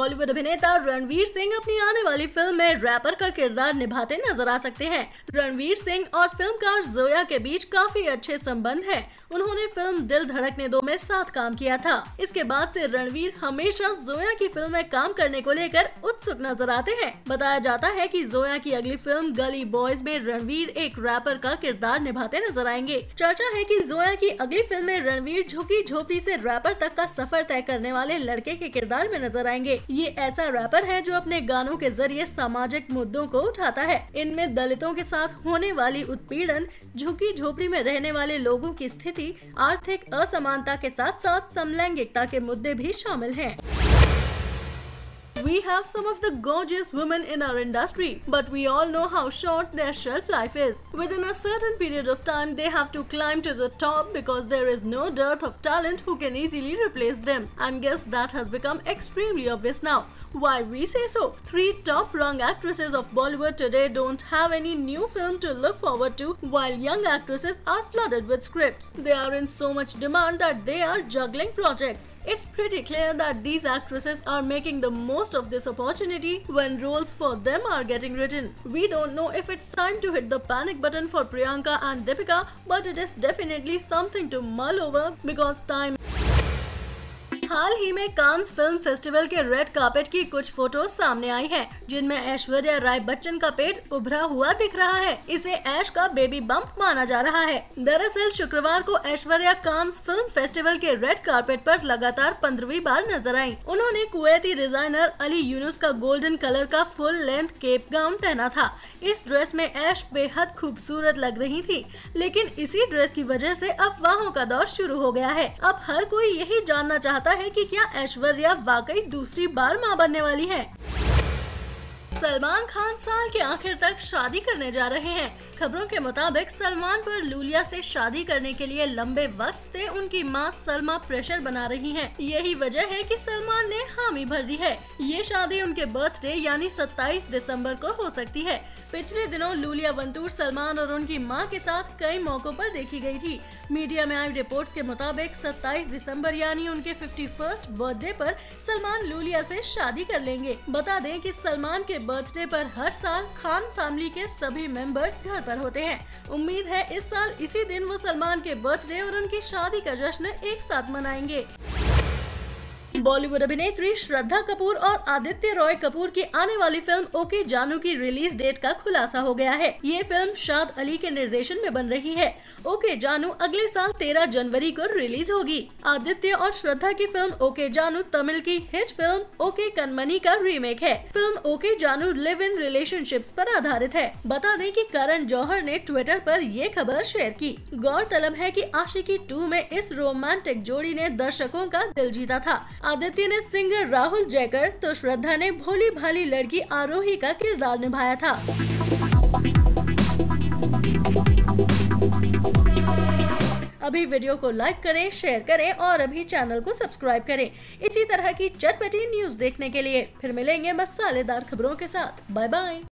बॉलीवुड अभिनेता रणवीर सिंह अपनी आने वाली फिल्म में रैपर का किरदार निभाते नजर आ सकते हैं रणवीर सिंह और फिल्मकार जोया के बीच काफी अच्छे संबंध है उन्होंने फिल्म दिल धड़कने दो में साथ काम किया था इसके बाद से रणवीर हमेशा जोया की फिल्म में काम करने को लेकर उत्सुक नजर आते हैं बताया जाता है की जोया की अगली फिल्म गली बॉयज में रणवीर एक रैपर का किरदार निभाते नजर आएंगे चर्चा है की जोया की अगली फिल्म में रणवीर झुकी झोपड़ी ऐसी रैपर तक का सफर तय करने वाले लड़के के किरदार में नजर आएंगे ये ऐसा रैपर है जो अपने गानों के जरिए सामाजिक मुद्दों को उठाता है इनमें दलितों के साथ होने वाली उत्पीड़न झुकी झोपड़ी में रहने वाले लोगों की स्थिति आर्थिक असमानता के साथ साथ समलैंगिकता के मुद्दे भी शामिल हैं। We have some of the gorgeous women in our industry, but we all know how short their shelf life is. Within a certain period of time, they have to climb to the top because there is no dearth of talent who can easily replace them. And guess that has become extremely obvious now. Why we say so? Three top rung actresses of Bollywood today don't have any new film to look forward to while young actresses are flooded with scripts. They are in so much demand that they are juggling projects. It's pretty clear that these actresses are making the most of of this opportunity when roles for them are getting written. We don't know if it's time to hit the panic button for Priyanka and Deepika, but it is definitely something to mull over because time हाल ही में Cannes film festival के red carpet की कुछ photo सामने आई हैं, जिनमें ऐश्वर्या राय बच्चन का पेट उभरा हुआ दिख रहा है इसे ऐश का बेबी बम्प माना जा रहा है दरअसल शुक्रवार को ऐश्वर्या कांस फिल्म फेस्टिवल के रेड कार्पेट पर लगातार पंद्रहवीं बार नजर आई उन्होंने कुवैती डिजाइनर अली यूनुस का गोल्डन कलर का फुल लेंथ केप गाउन पहना था इस ड्रेस में ऐश बेहद खूबसूरत लग रही थी लेकिन इसी ड्रेस की वजह से अफवाहों का दौर शुरू हो गया है अब हर कोई यही जानना चाहता है है कि क्या ऐश्वर्या वाकई दूसरी बार मां बनने वाली है सलमान खान साल के आखिर तक शादी करने जा रहे हैं खबरों के मुताबिक सलमान पर लूलिया से शादी करने के लिए लंबे वक्त से उनकी मां सलमा प्रेशर बना रही हैं। यही वजह है कि सलमान ने हामी भर दी है ये शादी उनके बर्थडे यानी 27 दिसंबर को हो सकती है पिछले दिनों लूलिया वंतूर सलमान और उनकी माँ के साथ कई मौकों पर देखी गयी थी मीडिया में आई रिपोर्ट के मुताबिक सत्ताईस दिसम्बर यानी उनके फिफ्टी बर्थडे आरोप सलमान लूलिया ऐसी शादी कर लेंगे बता दें की सलमान के बर्थडे पर हर साल खान फैमिली के सभी मेंबर्स घर पर होते हैं उम्मीद है इस साल इसी दिन वो सलमान के बर्थडे और उनकी शादी का जश्न एक साथ मनाएंगे बॉलीवुड अभिनेत्री श्रद्धा कपूर और आदित्य रॉय कपूर की आने वाली फिल्म ओके जानू की रिलीज डेट का खुलासा हो गया है ये फिल्म शाद अली के निर्देशन में बन रही है ओके जानू अगले साल 13 जनवरी को रिलीज होगी आदित्य और श्रद्धा की फिल्म ओके जानू तमिल की हिट फिल्म ओके कनमनी का रीमेक है film OK Jaanu live in relationship आरोप आधारित है बता दें की करण जौहर ने ट्विटर आरोप ये खबर शेयर की गौरतलब है की आशिकी टू में इस रोमांटिक जोड़ी ने दर्शकों का दिल जीता था आदित्य ने सिंगर राहुल जयकर तो श्रद्धा ने भोली भाली लड़की आरोही का किरदार निभाया था अभी वीडियो को लाइक करें शेयर करें और अभी चैनल को सब्सक्राइब करें इसी तरह की चटपटी न्यूज देखने के लिए फिर मिलेंगे मसालेदार खबरों के साथ बाय बाय